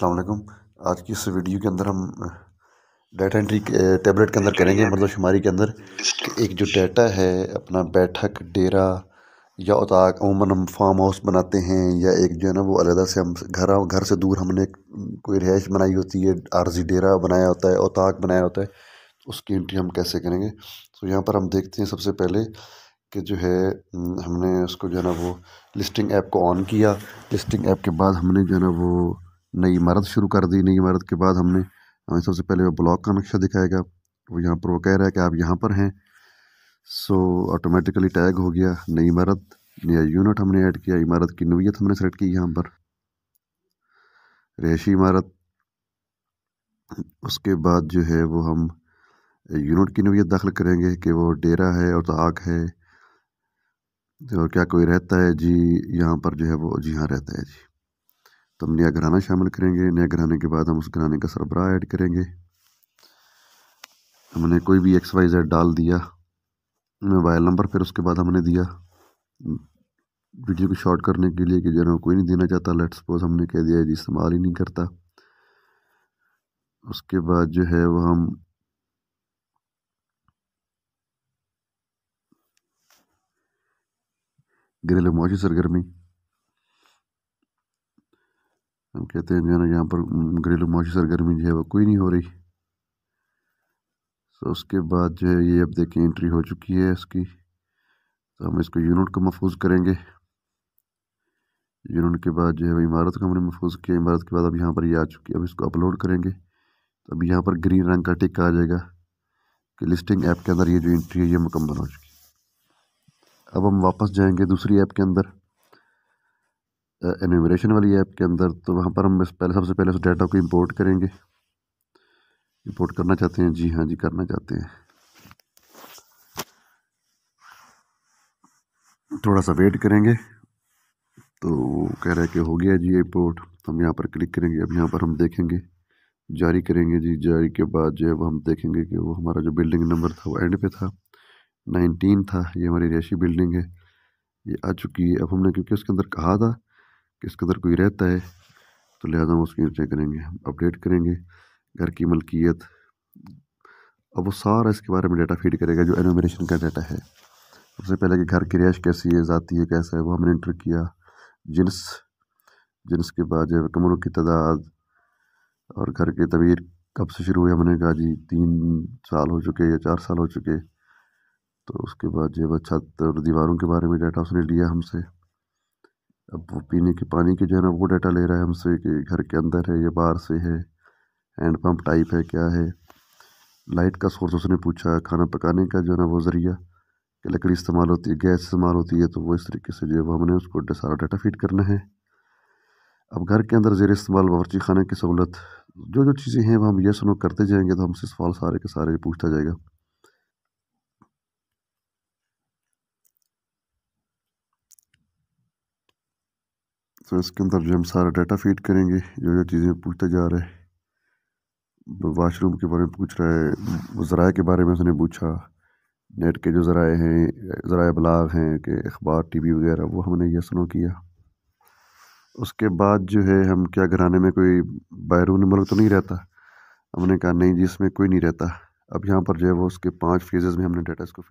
असलम आज की इस वीडियो के अंदर हम डाटा एंट्री टैबलेट के अंदर करेंगे मतलब शुमारी के अंदर कि एक जो डाटा है अपना बैठक डेरा या उताक अमूमन हम फार्म हाउस बनाते हैं या एक जो है ना वो अलहदा से हम घर घर से दूर हमने कोई रिहाइश बनाई होती है आरजी डेरा बनाया होता है उताक बनाया होता है तो उसकी एंट्री हम कैसे करेंगे तो यहाँ पर हम देखते हैं सबसे पहले कि जो है हमने उसको जो है ना वो लिस्टिंग ऐप को ऑन किया लिस्टिंग ऐप के बाद हमने जो है ना वो नई इमारत शुरू कर दी नई इमारत के बाद हमने हमें सबसे पहले वो ब्लॉक का नक्शा दिखाएगा वो यहाँ पर वो कह रहा है कि आप यहाँ पर हैं सो ऑटोमेटिकली टैग हो गया नई इमारत नया यूनिट हमने ऐड किया इमारत की नवीयत हमने सेलेक्ट की यहाँ पर रहायशी इमारत उसके बाद जो है वो हम यूनिट की नवीयत दाखिल करेंगे कि वो डेरा है और ताक तो है और क्या कोई रहता है जी यहाँ पर जो है वो जी हाँ रहता है जी तो हम नया घराना शामिल करेंगे नया घराने के बाद हम उस घराने का सरबरा ऐड करेंगे हमने कोई भी एक्स वाई जेड डाल दिया मोबाइल नंबर फिर उसके बाद हमने दिया वीडियो को शॉर्ट करने के लिए कि जना कोई नहीं देना चाहता लेट सपोज हमने कह दिया जी इस्तेमाल ही नहीं करता उसके बाद जो है वो हम घरेलू मौजी सरगर्मी कहते हैं जो है यहाँ पर घरेलू माशी सरगर्मी जो है वो कोई नहीं हो रही तो उसके बाद जो है ये अब देखें एंट्री हो चुकी है इसकी तो हम इसको यूनिट को महफूज करेंगे यूनिट के बाद जो है वो इमारत को हमने महफूज किया इमारत के बाद अब यहाँ पर ये आ चुकी है अब इसको अपलोड करेंगे तो अब यहाँ पर ग्रीन रंग का टिक आ जाएगा कि लिस्टिंग ऐप के अंदर ये जो एंट्री है ये मुकम्मल हो चुकी है अब हम वापस जाएंगे दूसरी ऐप के अंदर एनिमेशन वाली ऐप के अंदर तो वहाँ पर हम पहले सबसे पहले उस तो डाटा को इंपोर्ट करेंगे इंपोर्ट करना चाहते हैं जी हाँ जी करना चाहते हैं थोड़ा सा वेट करेंगे तो कह रहे हैं कि हो गया जी इंपोर्ट हम यहाँ पर क्लिक करेंगे अब यहाँ पर हम देखेंगे जारी करेंगे जी जारी के बाद जो है वो हम देखेंगे कि वो हमारा जो बिल्डिंग नंबर था वो एंड पे था नाइनटीन था ये हमारी रेशी बिल्डिंग है ये आ चुकी है अब हमने क्योंकि उसके अंदर कहा था किस कदर कोई रहता है तो लिहाजा हम उसकी चेक करेंगे हम अपडेट करेंगे घर की मलकियत अब वो सारा इसके बारे में डाटा फीड करेगा जो एनोमेशन का डाटा है सबसे पहले कि घर की रिहाइश कैसी है ज़ाती है कैसा है वो हमने इंटर किया जिन्स जिन्स के बाद जो कमरों की तादाद और घर की तबीर कब से शुरू हुई हमने कहा जी तीन साल हो चुके या चार साल हो चुके तो उसके बाद जो छत और दीवारों के बारे में डाटा उसने लिया हमसे अब पीने के पानी के जो है ना वो डाटा ले रहा है हमसे कि घर के अंदर है या बाहर से है हैंड पंप टाइप है क्या है लाइट का सोर्स उसने पूछा खाना पकाने का जो है ना वो ज़रिया कि लकड़ी इस्तेमाल होती है गैस इस्तेमाल होती है तो वो इस तरीके से जो है वो हमने उसको सारा डाटा फीड करना है अब घर के अंदर जेर इस्तेमाल बावरची खाने की सहूलत जो जो चीज़ें हैं वो हम ये सुनो करते जाएंगे तो हमसे सवाल सारे के सारे पूछता जाएगा तो इसके अंदर जो हम सारा डाटा फीड करेंगे जो जो चीज़ें पूछते जा रहे हैं वाशरूम के बारे में पूछ रहा है ज़रा के बारे में उसने पूछा नेट के जो ज़रा हैं ज़रा बलाग हैं कि अखबार टी वी वगैरह वो हमने यह स्नो किया उसके बाद जो है हम क्या घराने में कोई बैरून मुल्क तो नहीं रहता हमने कहा नहीं जी इसमें कोई नहीं रहता अब यहाँ पर जो है वो उसके पाँच फेजेज़ में हमने डाटा इसको